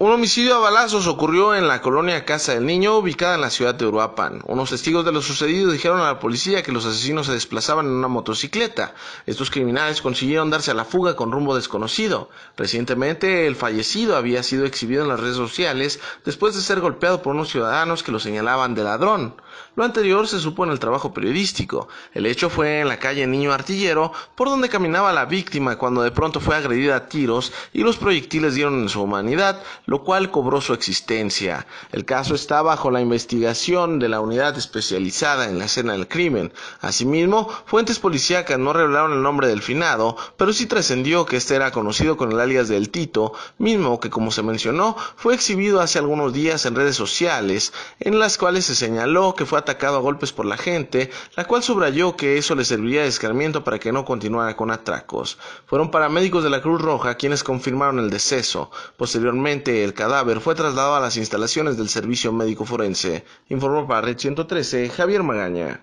Un homicidio a balazos ocurrió en la colonia Casa del Niño, ubicada en la ciudad de Uruapan. Unos testigos de lo sucedido dijeron a la policía que los asesinos se desplazaban en una motocicleta. Estos criminales consiguieron darse a la fuga con rumbo desconocido. Recientemente, el fallecido había sido exhibido en las redes sociales después de ser golpeado por unos ciudadanos que lo señalaban de ladrón. Lo anterior se supo en el trabajo periodístico. El hecho fue en la calle Niño Artillero, por donde caminaba la víctima cuando de pronto fue agredida a tiros y los proyectiles dieron en su humanidad lo cual cobró su existencia. El caso está bajo la investigación de la unidad especializada en la escena del crimen. Asimismo, fuentes policíacas no revelaron el nombre del finado, pero sí trascendió que este era conocido con el alias del Tito, mismo que como se mencionó, fue exhibido hace algunos días en redes sociales, en las cuales se señaló que fue atacado a golpes por la gente, la cual subrayó que eso le serviría de escarmiento para que no continuara con atracos. Fueron paramédicos de la Cruz Roja quienes confirmaron el deceso. Posteriormente, el cadáver fue trasladado a las instalaciones del Servicio Médico Forense, informó para Red 113 Javier Magaña.